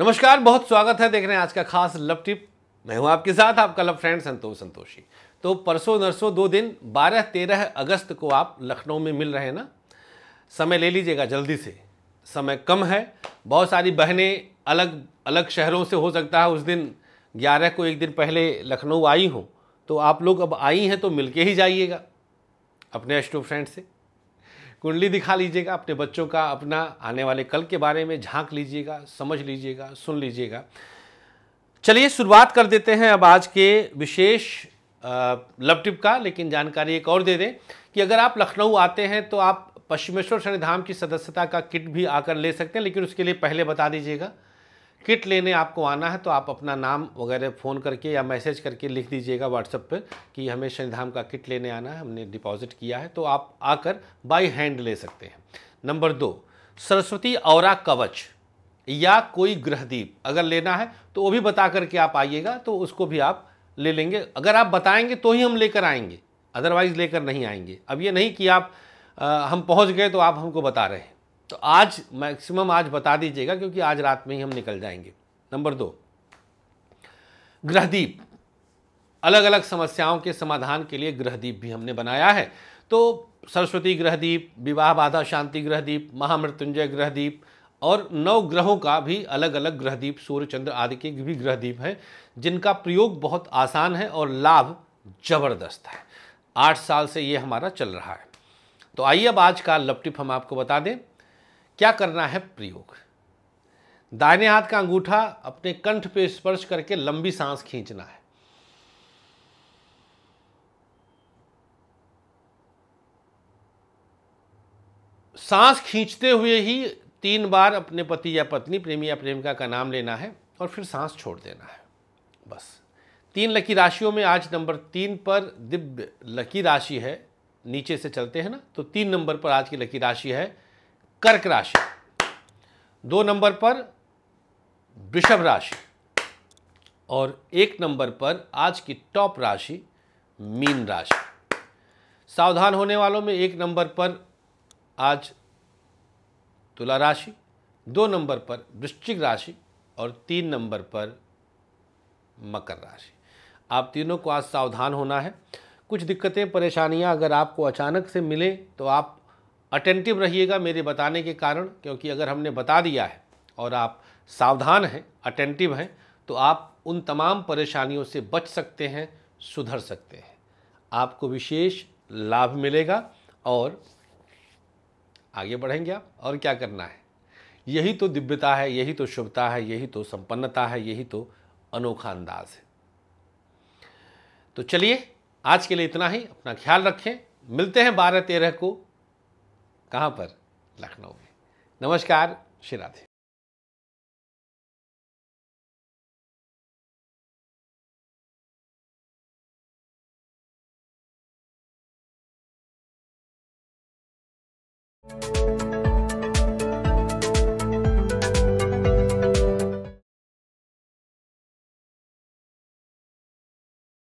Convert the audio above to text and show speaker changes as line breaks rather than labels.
नमस्कार बहुत स्वागत है देख रहे हैं आज का खास लव टिप मैं हूं आपके साथ आपका लव फ्रेंड संतोष संतोषी तो परसों नरसों दो दिन 12 13 अगस्त को आप लखनऊ में मिल रहे हैं ना समय ले लीजिएगा जल्दी से समय कम है बहुत सारी बहनें अलग अलग शहरों से हो सकता है उस दिन ग्यारह को एक दिन पहले लखनऊ आई हूँ तो आप लोग अब आई हैं तो मिल के ही जाइएगा अपने एस्ट्रो फ्रेंड से कुंडली दिखा लीजिएगा अपने बच्चों का अपना आने वाले कल के बारे में झांक लीजिएगा समझ लीजिएगा सुन लीजिएगा चलिए शुरुआत कर देते हैं अब आज के विशेष लव टिप का लेकिन जानकारी एक और दे दें कि अगर आप लखनऊ आते हैं तो आप पश्चिमेश्वर शनिधाम की सदस्यता का किट भी आकर ले सकते हैं लेकिन उसके लिए पहले बता दीजिएगा किट लेने आपको आना है तो आप अपना नाम वगैरह फ़ोन करके या मैसेज करके लिख दीजिएगा व्हाट्सएप पे कि हमें शनिधाम का किट लेने आना है हमने डिपॉजिट किया है तो आप आकर बाय हैंड ले सकते हैं नंबर दो सरस्वती और कवच या कोई ग्रहदीप अगर लेना है तो वो भी बता करके आप आइएगा तो उसको भी आप ले लेंगे अगर आप बताएंगे तो ही हम लेकर आएंगे अदरवाइज़ लेकर नहीं आएंगे अब ये नहीं कि आप आ, हम पहुँच गए तो आप हमको बता रहे हैं तो आज मैक्सिमम आज बता दीजिएगा क्योंकि आज रात में ही हम निकल जाएंगे नंबर दो ग्रहदीप अलग अलग समस्याओं के समाधान के लिए ग्रहदीप भी हमने बनाया है तो सरस्वती ग्रहदीप विवाह बाधा शांति ग्रहदीप महामृत्युंजय ग्रहदीप और नौ ग्रहों का भी अलग अलग ग्रहदीप सूर्य चंद्र आदि के भी ग्रहदीप हैं जिनका प्रयोग बहुत आसान है और लाभ जबरदस्त है आठ साल से ये हमारा चल रहा है तो आइए अब आज का लपटिप हम आपको बता दें क्या करना है प्रयोग दाहिने हाथ का अंगूठा अपने कंठ पे स्पर्श करके लंबी सांस खींचना है सांस खींचते हुए ही तीन बार अपने पति या पत्नी प्रेमी या प्रेमिका का नाम लेना है और फिर सांस छोड़ देना है बस तीन लकी राशियों में आज नंबर तीन पर दिव्य लकी राशि है नीचे से चलते हैं ना तो तीन नंबर पर आज की लकी राशि है कर्क राशि दो नंबर पर वृषभ राशि और एक नंबर पर आज की टॉप राशि मीन राशि सावधान होने वालों में एक नंबर पर आज तुला राशि दो नंबर पर वृश्चिक राशि और तीन नंबर पर मकर राशि आप तीनों को आज सावधान होना है कुछ दिक्कतें परेशानियां अगर आपको अचानक से मिलें तो आप अटेंटिव रहिएगा मेरे बताने के कारण क्योंकि अगर हमने बता दिया है और आप सावधान हैं अटेंटिव हैं तो आप उन तमाम परेशानियों से बच सकते हैं सुधर सकते हैं आपको विशेष लाभ मिलेगा और आगे बढ़ेंगे आप और क्या करना है यही तो दिव्यता है यही तो शुभता है यही तो संपन्नता है यही तो अनोखा अंदाज है तो चलिए आज के लिए इतना ही अपना ख्याल रखें मिलते हैं बारह तेरह को कहाँ पर लखनऊ में नमस्कार श्री राधे thank you